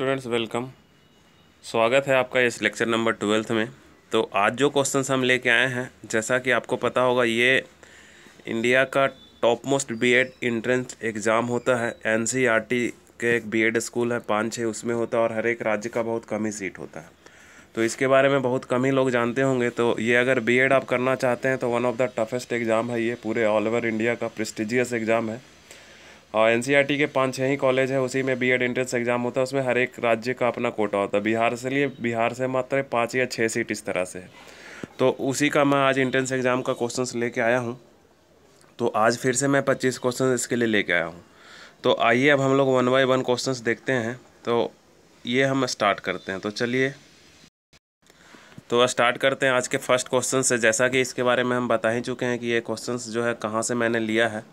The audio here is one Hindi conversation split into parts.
स्टूडेंट्स वेलकम स्वागत है आपका इस लेक्चर नंबर ट्वेल्थ में तो आज जो क्वेश्चन हम लेके आए हैं जैसा कि आपको पता होगा ये इंडिया का top most BEd entrance exam होता है एनसीईआरटी e के एक बीएड स्कूल है पाँच छः उसमें होता है और हर एक राज्य का बहुत कम ही सीट होता है तो इसके बारे में बहुत कम ही लोग जानते होंगे तो ये अगर बी आप करना चाहते हैं तो one of the toughest exam है ये पूरे ऑल ओवर इंडिया का प्रेस्टिजियस एग्ज़ाम है और एन e के पाँच छः ही कॉलेज है उसी में बी एड एंट्रेंस एग्ज़ाम होता है उसमें हर एक राज्य का अपना कोटा होता है बिहार से लिए बिहार से मात्र पाँच या छः सीट इस तरह से है तो उसी का मैं आज एंट्रेंस एग्ज़ाम का क्वेश्चन लेके आया हूँ तो आज फिर से मैं पच्चीस क्वेश्चन इसके लिए लेके आया हूँ तो आइए अब हम लोग वन बाई वन क्वेश्चन देखते हैं तो ये हम स्टार्ट करते हैं तो चलिए तो स्टार्ट करते हैं आज के फर्स्ट क्वेश्चन से जैसा कि इसके बारे में हम बता ही चुके हैं कि ये क्वेश्चन जो है कहाँ से मैंने लिया है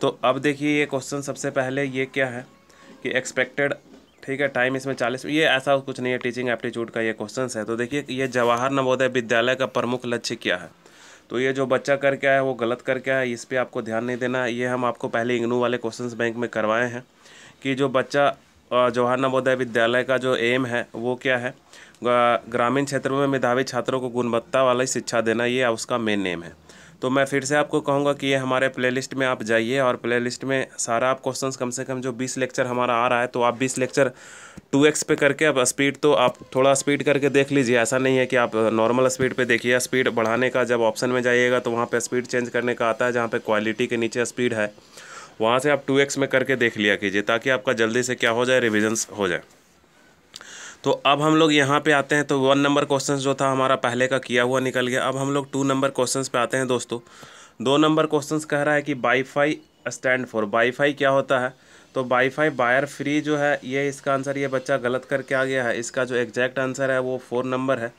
तो अब देखिए ये क्वेश्चन सबसे पहले ये क्या है कि एक्सपेक्टेड ठीक है टाइम इसमें चालीस ये ऐसा कुछ नहीं है टीचिंग एप्टीट्यूड का ये क्वेश्चन है तो देखिए ये जवाहर नवोदय विद्यालय का प्रमुख लक्ष्य क्या है तो ये जो बच्चा करके आया है वो गलत करके आया है इस पर आपको ध्यान नहीं देना ये हम आपको पहले इग्नू वाले क्वेश्चन बैंक में करवाए हैं कि जो बच्चा जवाहर नवोदय विद्यालय का जो एम है वो क्या है ग्रामीण क्षेत्रों में मेधावी छात्रों को गुणवत्ता वाली शिक्षा देना ये उसका मेन एम है तो मैं फिर से आपको कहूँगा कि ये हमारे प्लेलिस्ट में आप जाइए और प्लेलिस्ट में सारा आप क्वेश्चंस कम से कम जो 20 लेक्चर हमारा आ रहा है तो आप 20 लेक्चर 2x पे करके अब स्पीड तो आप थोड़ा स्पीड करके देख लीजिए ऐसा नहीं है कि आप नॉर्मल स्पीड पे देखिए स्पीड बढ़ाने का जब ऑप्शन में जाइएगा तो वहाँ पर स्पीड चेंज करने का आता है जहाँ पर क्वालिटी के नीचे स्पीड है वहाँ से आप टू में करके देख लिया कीजिए ताकि आपका जल्दी से क्या हो जाए रिविजन्स हो जाए तो अब हम लोग यहाँ पे आते हैं तो वन नंबर क्वेश्चन जो था हमारा पहले का किया हुआ निकल गया अब हम लोग टू नंबर क्वेश्चन पे आते हैं दोस्तों दो नंबर क्वेश्चन कह रहा है कि बाईफाई स्टैंड फॉर बाईफाई क्या होता है तो बाईफाई बायर फ्री जो है ये इसका आंसर ये बच्चा गलत करके आ गया है इसका जो एग्जैक्ट आंसर है वो फोर नंबर है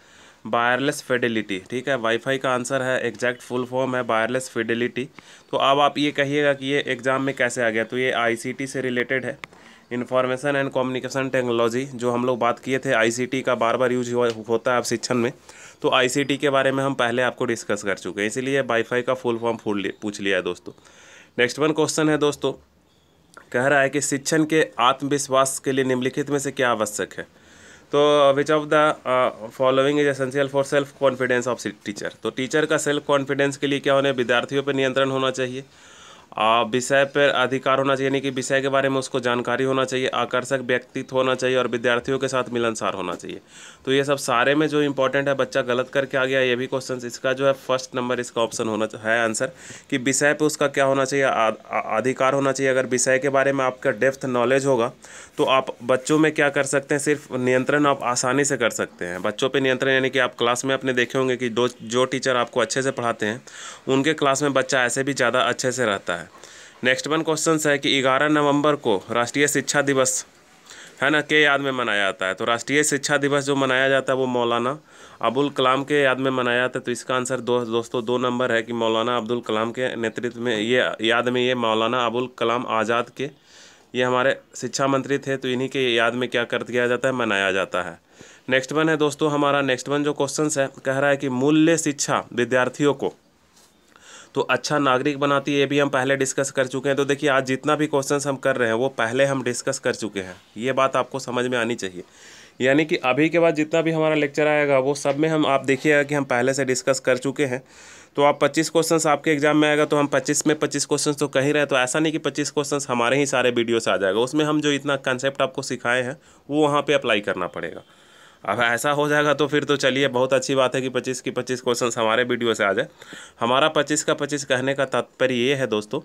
वायरलेस फेडिलिटी ठीक है वाईफाई का आंसर है एग्जैक्ट फुल फॉर्म है वायरलेस फेडिलिटी तो अब आप ये कहिएगा कि ये एग्ज़ाम में कैसे आ गया तो ये आईसीटी से रिलेटेड है इन्फॉर्मेशन एंड कम्युनिकेशन टेक्नोलॉजी जो हम लोग बात किए थे आईसीटी का बार बार यूज होता है अब शिक्षण में तो आईसीटी के बारे में हम पहले आपको डिस्कस कर चुके हैं इसीलिए वाईफाई का फुल फॉर्म फूल पूछ लिया है दोस्तों नेक्स्ट वन क्वेश्चन है दोस्तों कह रहा है कि शिक्षण के आत्मविश्वास के लिए निम्नलिखित में से क्या आवश्यक है तो which of the following is essential for self confidence of teacher तो टीचर का सेल्फ कॉन्फिडेंस के लिए क्या होने विद्यार्थियों पर नियंत्रण होना चाहिए विषय पर अधिकार होना चाहिए यानी कि विषय के बारे में उसको जानकारी होना चाहिए आकर्षक व्यक्तित्व होना चाहिए और विद्यार्थियों के साथ मिलनसार होना चाहिए तो ये सब सारे में जो इंपॉर्टेंट है बच्चा गलत करके आ गया ये भी क्वेश्चन इसका जो है फर्स्ट नंबर इसका ऑप्शन होना है आंसर कि विषय पर उसका क्या होना चाहिए अधिकार होना चाहिए अगर विषय के बारे में आपका डेप्थ नॉलेज होगा तो आप बच्चों में क्या कर सकते हैं सिर्फ नियंत्रण आप आसानी से कर सकते हैं बच्चों पर नियंत्रण यानी कि आप क्लास में अपने देखे होंगे कि जो टीचर आपको अच्छे से पढ़ाते हैं उनके क्लास में बच्चा ऐसे भी ज़्यादा अच्छे से रहता है है नेक्स्ट वन क्वेश्चन है कि ग्यारह नवंबर को राष्ट्रीय शिक्षा दिवस है ना के याद में मनाया जाता है तो राष्ट्रीय शिक्षा दिवस जो मनाया जाता है वो मौलाना अबुल कलाम के याद में मनाया जाता है तो इसका आंसर दो दोस्तों दो नंबर है कि मौलाना अब्दुल कलाम के नेतृत्व में ये याद में ये मौलाना अबुल कलाम आज़ाद के ये हमारे शिक्षा मंत्री थे तो इन्हीं के याद में क्या कर दिया जाता है मनाया जाता है नेक्स्ट वन है दोस्तों हमारा नेक्स्ट वन जो क्वेश्चन है कह रहा है कि मूल्य शिक्षा विद्यार्थियों को तो अच्छा नागरिक बनाती है ये भी हम पहले डिस्कस कर चुके हैं तो देखिए आज जितना भी क्वेश्चन हम कर रहे हैं वो पहले हम डिस्कस कर चुके हैं ये बात आपको समझ में आनी चाहिए यानी कि अभी के बाद जितना भी हमारा लेक्चर आएगा वो सब में हम आप देखिएगा कि हम पहले से डिस्कस कर चुके हैं तो आप 25 क्वेश्चंस आपके एग्जाम में आएगा तो हम 25 में 25 क्वेश्चंस तो कहीं रहे तो ऐसा नहीं कि 25 क्वेश्चंस हमारे ही सारे वीडियोस आ जाएगा उसमें हम जो इतना कंसेप्ट आपको सिखाए हैं वो वहाँ पे अप्लाई करना पड़ेगा अब ऐसा हो जाएगा तो फिर तो चलिए बहुत अच्छी बात है कि पच्चीस की पच्चीस क्वेश्चन हमारे वीडियो से आ जाए हमारा पच्चीस का पच्चीस कहने का तात्पर्य ये है दोस्तों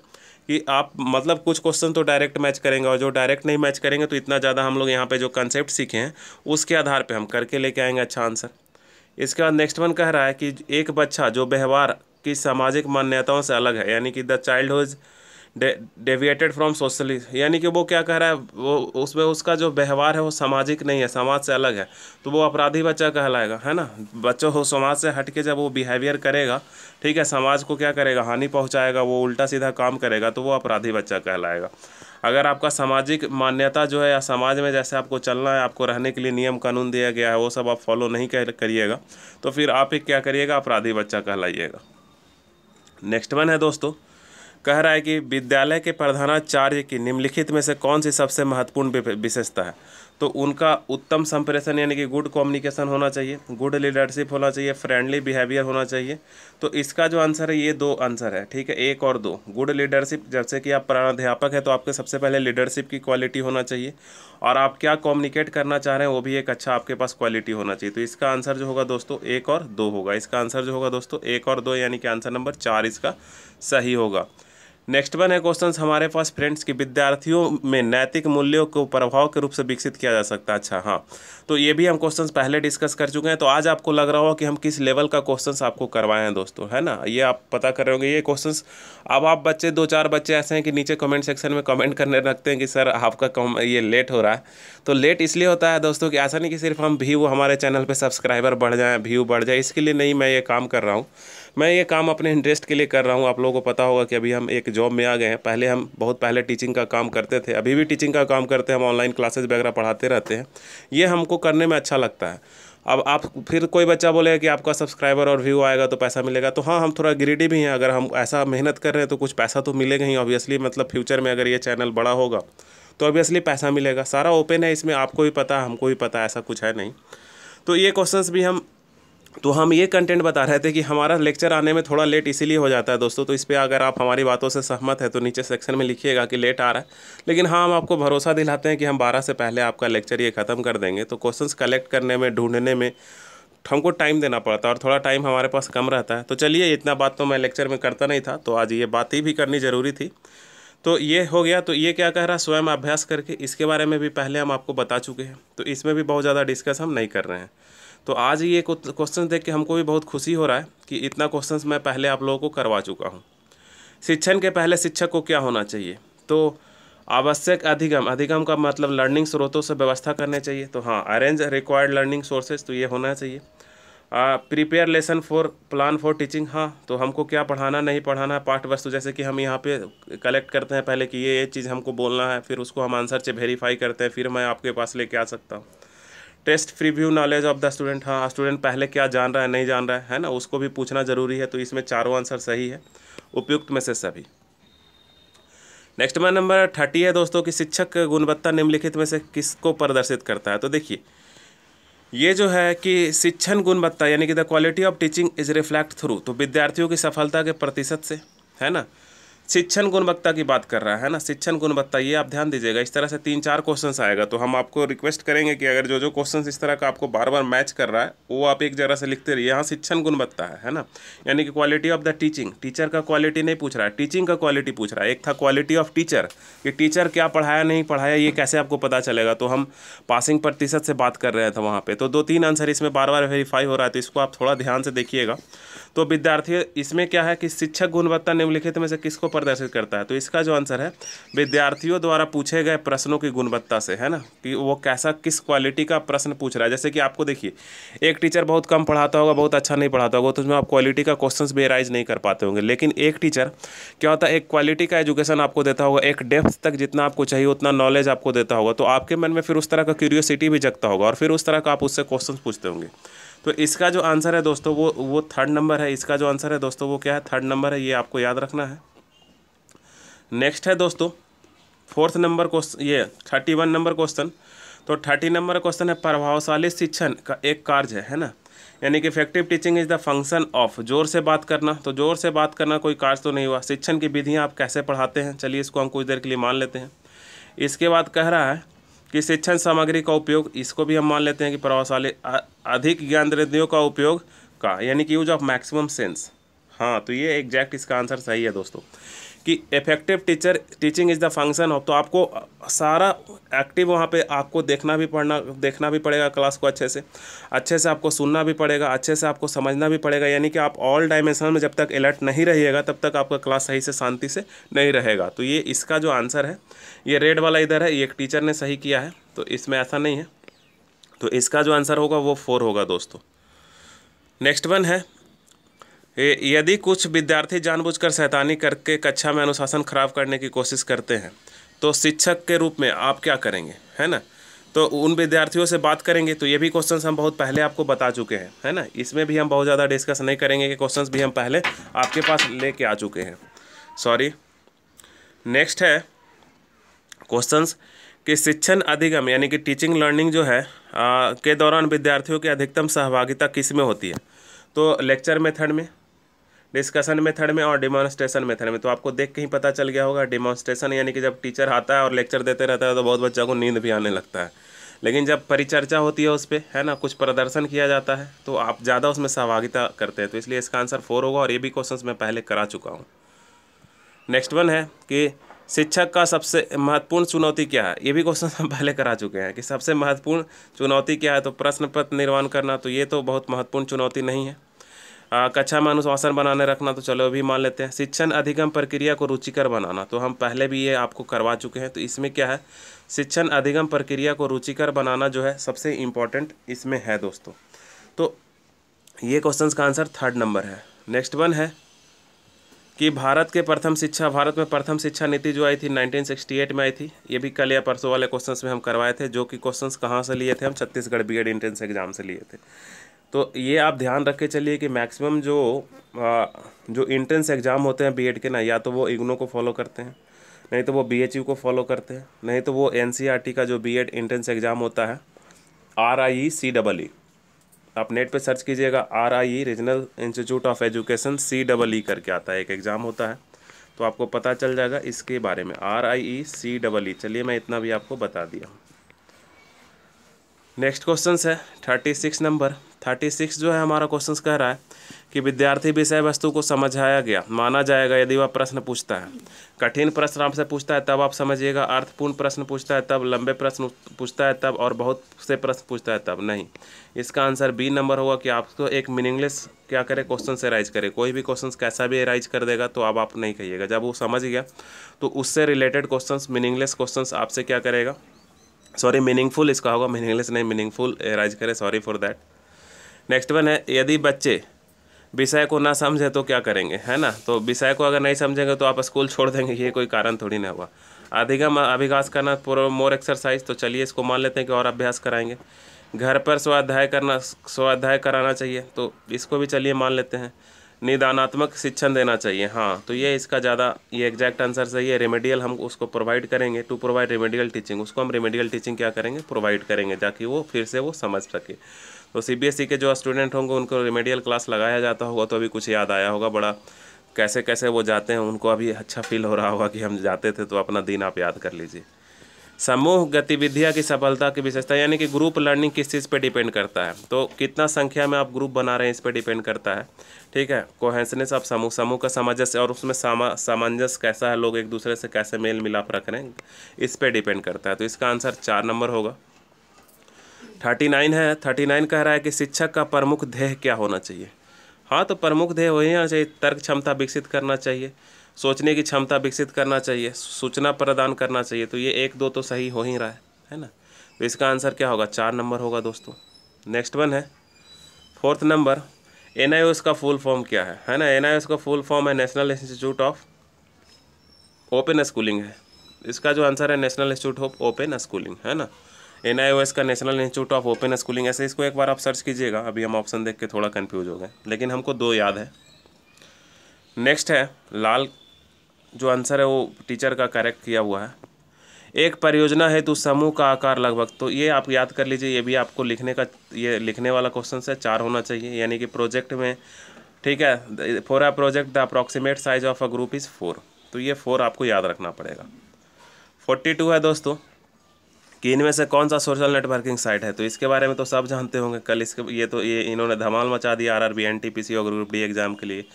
कि आप मतलब कुछ क्वेश्चन तो डायरेक्ट मैच करेंगे और जो डायरेक्ट नहीं मैच करेंगे तो इतना ज़्यादा हम लोग यहाँ पे जो कंसेप्ट सीखे हैं उसके आधार पे हम करके लेके आएंगे अच्छा आंसर इसके बाद नेक्स्ट वन कह रहा है कि एक बच्चा जो व्यवहार की सामाजिक मान्यताओं से अलग है यानी कि the child who's deviated from socialist यानी कि वो क्या कह रहा है वो उसमें उसका जो व्यवहार है वो सामाजिक नहीं है समाज से अलग है तो वो अपराधी बच्चा कहलाएगा है ना बच्चों को समाज से हट के जब वो बिहेवियर करेगा ठीक है समाज को क्या करेगा हानि पहुँचाएगा वो उल्टा सीधा काम करेगा तो वो अपराधी बच्चा कहलाएगा अगर आपका सामाजिक मान्यता जो है या समाज में जैसे आपको चलना है आपको रहने के लिए नियम कानून दिया गया है वो सब आप फॉलो नहीं करिएगा तो फिर आप एक क्या करिएगा अपराधी बच्चा कहलाइएगा नेक्स्ट वन है दोस्तों कह रहा है कि विद्यालय के प्रधानाचार्य की निम्नलिखित में से कौन सी सबसे महत्वपूर्ण विशेषता है तो उनका उत्तम संप्रेषण यानी कि गुड कम्युनिकेशन होना चाहिए गुड लीडरशिप होना चाहिए फ्रेंडली बिहेवियर होना चाहिए तो इसका जो आंसर है ये दो आंसर है ठीक है एक और दो गुड लीडरशिप जैसे कि आप प्राणाध्यापक है तो आपके सबसे पहले लीडरशिप की क्वालिटी होना चाहिए और आप क्या कम्युनिकेट करना चाह रहे हैं वो भी एक अच्छा आपके पास क्वालिटी होना चाहिए तो इसका आंसर जो होगा दोस्तों एक और दो होगा इसका आंसर जो होगा दोस्तों एक और दो यानी कि आंसर नंबर चार इसका सही होगा नेक्स्ट वन है क्वेश्चन हमारे पास फ्रेंड्स की विद्यार्थियों में नैतिक मूल्यों को प्रभाव के रूप से विकसित किया जा सकता है अच्छा हाँ तो ये भी हम क्वेश्चंस पहले डिस्कस कर चुके हैं तो आज आपको लग रहा होगा कि हम किस लेवल का क्वेश्चंस आपको करवाए हैं दोस्तों है ना ये आप पता कर रहे होंगे ये क्वेश्चन अब आप बच्चे दो चार बच्चे ऐसे हैं कि नीचे कमेंट सेक्शन में कमेंट करने रखते हैं कि सर आपका कम ये लेट हो रहा है तो लेट इसलिए होता है दोस्तों कि ऐसा नहीं कि सिर्फ हम व्यू हमारे चैनल पर सब्सक्राइबर बढ़ जाएँ व्यू बढ़ जाए इसके लिए नहीं मैं ये काम कर रहा हूँ मैं ये काम अपने इंटरेस्ट के लिए कर रहा हूँ आप लोगों को पता होगा कि अभी हम एक जॉब में आ गए हैं पहले हम बहुत पहले टीचिंग का काम करते थे अभी भी टीचिंग का काम करते हैं हम ऑनलाइन क्लासेज वगैरह पढ़ाते रहते हैं ये हमको करने में अच्छा लगता है अब आप फिर कोई बच्चा बोलेगा कि आपका सब्सक्राइबर और व्यू आएगा तो पैसा मिलेगा तो हाँ हम थोड़ा ग्रीडी भी हैं अगर हम ऐसा मेहनत कर रहे हैं तो कुछ पैसा तो मिलेगा ही ऑब्वियसली मतलब फ्यूचर में अगर ये चैनल बड़ा होगा तो ऑब्वियसली पैसा मिलेगा सारा ओपन है इसमें आपको भी पता हमको भी पता ऐसा कुछ है नहीं तो ये क्वेश्चंस भी हम तो हम ये कंटेंट बता रहे थे कि हमारा लेक्चर आने में थोड़ा लेट इसीलिए हो जाता है दोस्तों तो इस पर अगर आप हमारी बातों से सहमत है तो नीचे सेक्शन में लिखिएगा कि लेट आ रहा है लेकिन हाँ हम आपको भरोसा दिलाते हैं कि हम बारह से पहले आपका लेक्चर ये ख़त्म कर देंगे तो क्वेश्चन कलेक्ट करने में ढूंढने में हमको टाइम देना पड़ता है और थोड़ा टाइम हमारे पास कम रहता है तो चलिए इतना बात तो मैं लेक्चर में करता नहीं था तो आज ये बात ही भी करनी ज़रूरी थी तो ये हो गया तो ये क्या कह रहा है स्वयं अभ्यास करके इसके बारे में भी पहले हम आपको बता चुके हैं तो इसमें भी बहुत ज़्यादा डिस्कस हम नहीं कर रहे हैं तो आज ये क्वेश्चन देख के हमको भी बहुत खुशी हो रहा है कि इतना क्वेश्चन मैं पहले आप लोगों को करवा चुका हूँ शिक्षण के पहले शिक्षक को क्या होना चाहिए तो आवश्यक अधिगम अधिगम का मतलब लर्निंग स्रोतों से व्यवस्था करने चाहिए तो हाँ अरेंज रिक्वायर्ड लर्निंग सोर्सेज तो ये होना चाहिए prepare lesson for plan for teaching हाँ तो हमको क्या पढ़ाना नहीं पढ़ाना है पाठ वस्तु जैसे कि हम यहाँ पे कलेक्ट करते हैं पहले कि ये ये चीज़ हमको बोलना है फिर उसको हम आंसर से वेरीफाई करते हैं फिर मैं आपके पास लेके आ सकता हूँ test preview knowledge of the student हाँ स्टूडेंट पहले क्या जान रहा है नहीं जान रहा है है ना उसको भी पूछना ज़रूरी है तो इसमें चारों आंसर सही है उपयुक्त में से सभी नेक्स्ट में नंबर थर्टी है दोस्तों कि शिक्षक गुणवत्ता निम्नलिखित में से किसको प्रदर्शित करता है तो देखिए ये जो है कि शिक्षण गुणवत्ता यानी कि the quality of teaching is reflect through तो विद्यार्थियों की सफलता के प्रतिशत से है ना शिक्षण गुणवत्ता की बात कर रहा है ना शिक्षण गुणवत्ता ये आप ध्यान दीजिएगा इस तरह से तीन चार क्वेश्चन आएगा तो हम आपको रिक्वेस्ट करेंगे कि अगर जो जो क्वेश्चन इस तरह का आपको बार बार मैच कर रहा है वो आप एक जगह से लिखते रहिए यहाँ शिक्षण गुणवत्ता है है ना यानी कि quality of the teaching teacher का क्वालिटी नहीं पूछ रहा है टीचिंग का क्वालिटी पूछ रहा है एक था क्वालिटी ऑफ टीचर कि टीचर क्या पढ़ाया नहीं पढ़ाया ये कैसे आपको पता चलेगा तो हम पासिंग प्रतिशत से बात कर रहे थे वहाँ पर तो दो तीन आंसर इसमें बार बार वेरीफाई हो रहा है तो इसको आप थोड़ा ध्यान से देखिएगा तो विद्यार्थी इसमें क्या है कि शिक्षक गुणवत्ता निम्नलिखित में से किसको प्रदर्शित करता है तो इसका जो आंसर है विद्यार्थियों द्वारा पूछे गए प्रश्नों की गुणवत्ता से है ना कि वो कैसा किस क्वालिटी का प्रश्न पूछ रहा है जैसे कि आपको देखिए एक टीचर बहुत कम पढ़ाता होगा बहुत अच्छा नहीं पढ़ाता होगा तो उसमें आप क्वालिटी का क्वेश्चन भी अराइज नहीं कर पाते होंगे लेकिन एक टीचर क्या होता है एक क्वालिटी का एजुकेशन आपको देता होगा एक डेप्थ तक जितना आपको चाहिए उतना नॉलेज आपको देता होगा तो आपके मन में फिर उस तरह का क्यूरियोसिटी भी जगता होगा और फिर उस तरह का आप उससे क्वेश्चन पूछते होंगे तो इसका जो आंसर है दोस्तों वो वो थर्ड नंबर है इसका जो आंसर है दोस्तों वो क्या है थर्ड नंबर है ये आपको याद रखना है नेक्स्ट है दोस्तों फोर्थ नंबर क्वेश्चन ये थर्टी वन नंबर क्वेश्चन तो थर्टी नंबर क्वेश्चन है प्रभावशाली शिक्षण का एक कार्य है है ना यानी कि effective teaching is the function of जोर से बात करना तो जोर से बात करना कोई कार्य तो नहीं हुआ शिक्षण की विधियाँ आप कैसे पढ़ाते हैं चलिए इसको हम कुछ देर के लिए मान लेते हैं इसके बाद कह रहा है कि शिक्षण सामग्री का उपयोग इसको भी हम मान लेते हैं कि प्रभावशाली अधिक ज्ञान ज्ञानद्रियों का उपयोग का यानी कि यूज ऑफ मैक्सिमम सेंस हाँ तो ये एग्जैक्ट इसका आंसर सही है दोस्तों कि effective teacher teaching is the function of तो आपको सारा एक्टिव वहाँ पे आपको देखना भी पढ़ना देखना भी पड़ेगा क्लास को अच्छे से अच्छे से आपको सुनना भी पड़ेगा अच्छे से आपको समझना भी पड़ेगा यानी कि आप ऑल डायमेंशन में जब तक अलर्ट नहीं रहिएगा तब तक आपका क्लास सही से शांति से नहीं रहेगा तो ये इसका जो आंसर है ये रेड वाला इधर है ये एक टीचर ने सही किया है तो इसमें ऐसा नहीं है तो इसका जो आंसर होगा वो फोर होगा दोस्तों नेक्स्ट वन है यदि कुछ विद्यार्थी जानबूझकर शैतानी करके कक्षा में अनुशासन खराब करने की कोशिश करते हैं तो शिक्षक के रूप में आप क्या करेंगे है ना तो उन विद्यार्थियों से बात करेंगे तो ये भी क्वेश्चन हम बहुत पहले आपको बता चुके हैं है ना इसमें भी हम बहुत ज़्यादा डिस्कस नहीं करेंगे कि क्वेश्चन भी हम पहले आपके पास ले आ चुके हैं सॉरी नेक्स्ट है क्वेश्चंस कि शिक्षण अधिगम यानी कि टीचिंग लर्निंग जो है आ, के दौरान विद्यार्थियों की अधिकतम सहभागिता किस में होती है तो लेक्चर मेथड में डिस्कशन मेथड में और डिमॉन्स्ट्रेशन मेथड में तो आपको देख के ही पता चल गया होगा डिमॉन्स्ट्रेशन यानी कि जब टीचर आता है और लेक्चर देते रहता है तो बहुत बच्चा को नींद भी आने लगता है लेकिन जब परिचर्चा होती है उस पर है ना कुछ प्रदर्शन किया जाता है तो आप ज़्यादा उसमें सहभागिता करते हैं तो इसलिए इसका आंसर फोर होगा और ये भी क्वेश्चन मैं पहले करा चुका हूँ नेक्स्ट वन है कि शिक्षक का सबसे महत्वपूर्ण चुनौती क्या है ये भी क्वेश्चन हम पहले करा चुके हैं कि सबसे महत्वपूर्ण चुनौती क्या है तो प्रश्न पत्र निर्माण करना तो ये तो बहुत महत्वपूर्ण चुनौती नहीं है कक्षा कच्चा मानुष बनाने रखना तो चलो अभी मान लेते हैं शिक्षण अधिगम प्रक्रिया को रुचिकर बनाना तो हम पहले भी ये आपको करवा चुके हैं तो इसमें क्या है शिक्षण अधिगम प्रक्रिया को रुचिकर बनाना जो है सबसे इम्पॉर्टेंट इसमें है दोस्तों तो ये क्वेश्चन का आंसर थर्ड नंबर है नेक्स्ट वन है कि भारत के प्रथम शिक्षा भारत में प्रथम शिक्षा नीति जो आई थी 1968 में आई थी ये भी कल या परसों वाले क्वेश्चंस में हम करवाए थे जो कि क्वेश्चंस कहाँ से लिए थे हम छत्तीसगढ़ बीएड एंट्रेंस एग्जाम से लिए थे तो ये आप ध्यान रख के चलिए कि मैक्सिमम जो आ, जो इंट्रेंस एग्ज़ाम होते हैं बीएड के ना या तो वो इग्नो को फॉलो करते हैं नहीं तो वो बीएचयू को फॉलो करते हैं नहीं तो वो एनसीईआरटी e का जो बीएड इंट्रेंस एग्ज़ाम होता है are I E C double ई आप नेट पे सर्च कीजिएगा R I E regional institute of education C double E करके आता है एक एग्ज़ाम होता है तो आपको पता चल जाएगा इसके बारे में are I E C double ई चलिए मैं इतना भी आपको बता दिया हूँ नेक्स्ट क्वेश्चन है thirty six number thirty six जो है हमारा क्वेश्चन कह रहा है कि विद्यार्थी विषय वस्तु को समझाया गया माना जाएगा यदि वह प्रश्न पूछता है कठिन प्रश्न आपसे पूछता है तब आप समझिएगा अर्थपूर्ण प्रश्न पूछता है तब लंबे प्रश्न पूछता है तब और बहुत से प्रश्न पूछता है तब नहीं इसका आंसर बी नंबर होगा कि आपको एक मीनिंगलेस क्या करे क्वेश्चन से राइज करे कोई भी क्वेश्चन कैसा भी राइज कर देगा तो अब आप नहीं कहिएगा जब वो समझ गया तो उससे रिलेटेड क्वेश्चन मीनिंगलेस क्वेश्चन आपसे क्या करेगा सॉरी मीनिंगफुल इसका होगा मीनिंगलेस नहीं मीनिंगफुल एराइज करें sorry for that next one है यदि बच्चे विषय को ना समझे तो क्या करेंगे है ना तो विषय को अगर नहीं समझेंगे तो आप स्कूल छोड़ देंगे ये कोई कारण थोड़ी ना हुआ अधिगम अभिकास करना मोर एक्सरसाइज तो चलिए इसको मान लेते हैं कि और अभ्यास कराएंगे घर पर स्वाध्याय करना स्वाध्याय कराना चाहिए तो इसको भी चलिए मान लेते हैं निदानात्मक शिक्षण देना चाहिए हाँ तो ये इसका ज़्यादा ये एग्जैक्ट आंसर सही है रेमेडियल हम उसको प्रोवाइड करेंगे टू प्रोवाइड रेमेडियल टीचिंग उसको हम रेमेडियल टीचिंग क्या करेंगे प्रोवाइड करेंगे ताकि वो फिर से वो समझ सके तो सीबीएसई e के जो स्टूडेंट होंगे उनको रेमेडियल क्लास लगाया जाता होगा तो अभी कुछ याद आया होगा बड़ा कैसे कैसे वो जाते हैं उनको अभी अच्छा फील हो रहा होगा कि हम जाते थे तो अपना दिन आप याद कर लीजिए समूह गतिविधियाँ की सफलता की विशेषता यानी कि ग्रुप लर्निंग किस चीज़ पे डिपेंड करता है तो कितना संख्या में आप ग्रुप बना रहे हैं इस पे डिपेंड करता है ठीक है कोहेंसनेस आप समूह समूह का सामंजस्य और उसमें सामा सामंजस्य कैसा है लोग एक दूसरे से कैसे मेल मिलाप रख रहे हैं इस पर डिपेंड करता है तो इसका आंसर चार नंबर होगा थर्टी नाइन है थर्टी नाइन कह रहा है कि शिक्षक का प्रमुख ध्येय क्या होना चाहिए हाँ तो प्रमुख ध्येय वही होना चाहिए तर्क क्षमता विकसित करना चाहिए सोचने की क्षमता विकसित करना चाहिए सूचना प्रदान करना चाहिए तो ये एक दो तो सही हो ही रहा है है ना तो इसका आंसर क्या होगा चार नंबर होगा दोस्तों नेक्स्ट वन है फोर्थ नंबर एन का फुल फॉर्म क्या है है ना एन का फुल फॉर्म है national institute of open schooling है इसका जो आंसर है national institute of open schooling है ना एन का national institute of open schooling ऐसे इसको एक बार आप सर्च कीजिएगा अभी हम ऑप्शन देख के थोड़ा कन्फ्यूज हो गए लेकिन हमको दो याद है नेक्स्ट है लाल जो आंसर है वो टीचर का करेक्ट किया हुआ है एक परियोजना है तो समूह का आकार लगभग तो ये आप याद कर लीजिए ये भी आपको लिखने का ये लिखने वाला क्वेश्चन है चार होना चाहिए यानी कि प्रोजेक्ट में ठीक है for a project the approximate size of a group is four तो ये फोर आपको याद रखना पड़ेगा फोर्टी टू है दोस्तों कि इनमें से कौन सा सोशल नेटवर्किंग साइट है तो इसके बारे में तो सब जानते होंगे कल इसके ये तो ये इन्होंने धमाल मचा दिया R R B N T P C और ग्रुप डी एग्ज़ाम के लिए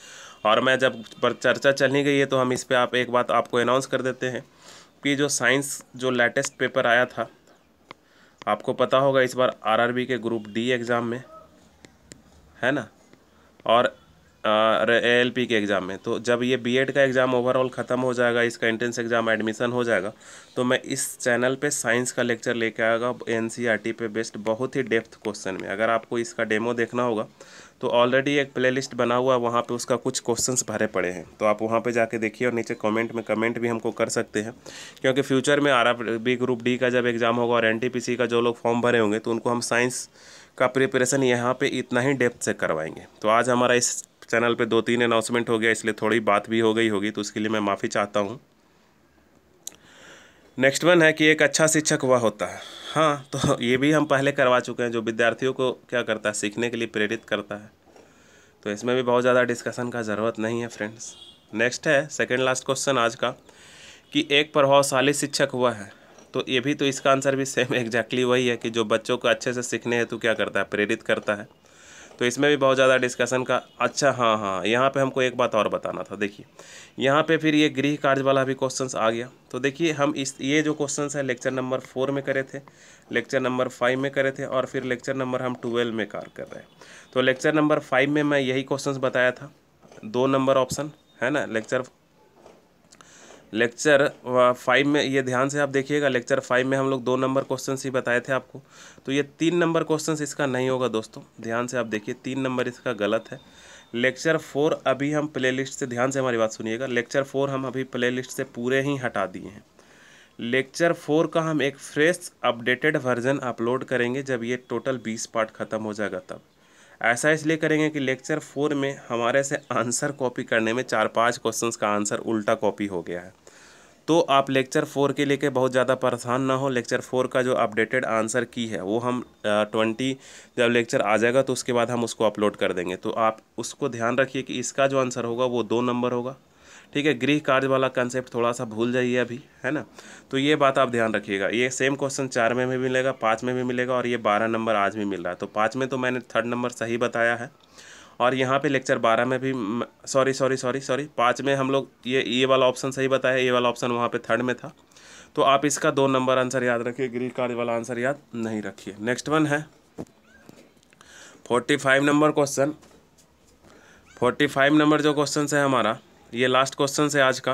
और मैं जब पर चर्चा चलनी गई है तो हम इस पर आप एक बात आपको अनाउंस कर देते हैं कि जो साइंस जो लेटेस्ट पेपर आया था आपको पता होगा इस बार आरआरबी के ग्रुप डी एग्ज़ाम में है ना और एल पी के एग्ज़ाम में तो जब ये बी एड का एग्ज़ाम ओवरऑल ख़त्म हो जाएगा इसका एंट्रेंस एग्ज़ाम एडमिशन हो जाएगा तो मैं इस चैनल पे साइंस का लेक्चर लेके आएगा एन सी आर टी पे बेस्ड बहुत ही डेप्थ क्वेश्चन में अगर आपको इसका डेमो देखना होगा तो ऑलरेडी एक प्लेलिस्ट बना हुआ है वहाँ पे उसका कुछ क्वेश्चंस भरे पड़े हैं तो आप वहाँ पे जाके देखिए और नीचे कमेंट में कमेंट भी हमको कर सकते हैं क्योंकि फ्यूचर में R R B group D का जब एग्ज़ाम होगा और एन टी पी सी का जो लोग फॉर्म भरे होंगे तो उनको हम साइंस का प्रिपरेशन यहाँ पे इतना ही डेप्थ से करवाएंगे तो आज हमारा इस चैनल पे दो तीन अनाउंसमेंट हो गया इसलिए थोड़ी बात भी हो गई होगी तो उसके लिए मैं माफ़ी चाहता हूँ नेक्स्ट वन है कि एक अच्छा शिक्षक वह होता है हाँ तो ये भी हम पहले करवा चुके हैं जो विद्यार्थियों को क्या करता है सीखने के लिए प्रेरित करता है तो इसमें भी बहुत ज़्यादा डिस्कशन का ज़रूरत नहीं है फ्रेंड्स नेक्स्ट है सेकेंड लास्ट क्वेश्चन आज का कि एक प्रभावशाली शिक्षक हुआ है तो ये भी तो इसका आंसर भी सेम एग्जैक्टली exactly वही है कि जो बच्चों को अच्छे से सीखने हैं तो क्या करता है प्रेरित करता है तो इसमें भी बहुत ज़्यादा डिस्कशन का अच्छा हाँ हाँ यहाँ पे हमको एक बात और बताना था देखिए यहाँ पे फिर ये गृह कार्य वाला भी क्वेश्चन आ गया तो देखिए हम इस ये जो क्वेश्चन है लेक्चर नंबर फोर में करे थे लेक्चर नंबर फाइव में करे थे और फिर लेक्चर नंबर हम ट्वेल्व में कार कर रहे हैं तो लेक्चर नंबर फाइव में मैं यही क्वेश्चन बताया था दो नंबर ऑप्शन है ना लेक्चर लेक्चर फाइव में ये ध्यान से आप देखिएगा लेक्चर फाइव में हम लोग दो नंबर क्वेश्चन ही बताए थे आपको तो ये तीन नंबर क्वेश्चन इसका नहीं होगा दोस्तों ध्यान से आप देखिए तीन नंबर इसका गलत है लेक्चर फोर अभी हम प्लेलिस्ट से ध्यान से हमारी बात सुनिएगा लेक्चर फोर हम अभी प्लेलिस्ट से पूरे ही हटा दिए हैं लेक्चर फोर का हम एक फ्रेश अपडेटेड वर्जन अपलोड करेंगे जब ये टोटल बीस पार्ट ख़त्म हो जाएगा तब ऐसा इसलिए करेंगे कि लेक्चर फोर में हमारे से आंसर कॉपी करने में चार पाँच क्वेश्चन का आंसर उल्टा कॉपी हो गया है तो आप लेक्चर फोर के लेके बहुत ज़्यादा परेशान ना हो लेक्चर फोर का जो अपडेटेड आंसर की है वो हम ट्वेंटी जब लेक्चर आ जाएगा तो उसके बाद हम उसको अपलोड कर देंगे तो आप उसको ध्यान रखिए कि इसका जो आंसर होगा वो दो नंबर होगा ठीक है गृह कार्य वाला कंसेप्ट थोड़ा सा भूल जाइए अभी है ना तो ये बात आप ध्यान रखिएगा ये सेम क्वेश्चन चार में भी मिलेगा पाँच में भी मिलेगा और ये बारह नंबर आज भी मिल रहा है तो पाँच में तो मैंने थर्ड नंबर सही बताया है और यहाँ पे लेक्चर बारह में भी सॉरी सॉरी सॉरी सॉरी पाँच में हम लोग ये ये वाला ऑप्शन सही बताया ये वाला ऑप्शन वहाँ पे थर्ड में था तो आप इसका दो नंबर आंसर याद रखिए गृह कार्य वाला आंसर याद नहीं रखिए नेक्स्ट वन है forty five number question forty five number जो क्वेश्चन है हमारा ये लास्ट क्वेश्चन है आज का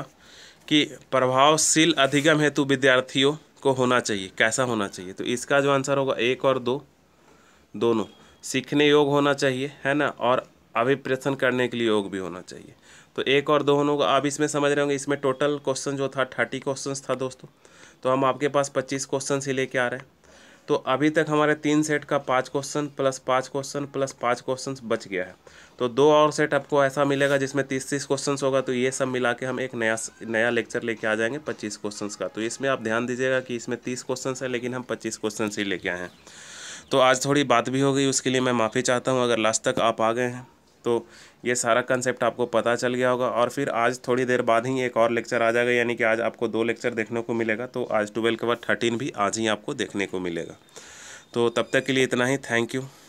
कि प्रभावशील अधिगम हेतु विद्यार्थियों को होना चाहिए कैसा होना चाहिए तो इसका जो आंसर होगा एक और दो दोनों सीखने योग होना चाहिए है ना और अभिप्रेषण करने के लिए योग भी होना चाहिए तो एक और दोनों का आप इसमें समझ रहे होंगे इसमें टोटल क्वेश्चन जो था थर्टी क्वेश्चन था दोस्तों तो हम आपके पास पच्चीस क्वेश्चन ही लेके आ रहे हैं तो अभी तक हमारे तीन सेट का पाँच क्वेश्चन प्लस पाँच क्वेश्चन प्लस पाँच क्वेश्चन बच गया है तो दो और सेट आपको ऐसा मिलेगा जिसमें तीस तीस क्वेश्चन होगा तो ये सब मिला के हम एक नया नया लेक्चर लेके आ जाएंगे पच्चीस क्वेश्चन का तो इसमें आप ध्यान दीजिएगा कि इसमें तीस क्वेश्चन है लेकिन हम पच्चीस क्वेश्चन ही लेके आए हैं तो आज थोड़ी बात भी हो गई उसके लिए मैं माफ़ी चाहता हूँ अगर लास्ट तक आप आ गए हैं तो ये सारा कंसेप्ट आपको पता चल गया होगा और फिर आज थोड़ी देर बाद ही एक और लेक्चर आ जाएगा यानी कि आज आपको दो लेक्चर देखने को मिलेगा तो आज ट्वेल्व के बाद थर्टीन भी आज ही आपको देखने को मिलेगा तो तब तक के लिए इतना ही थैंक यू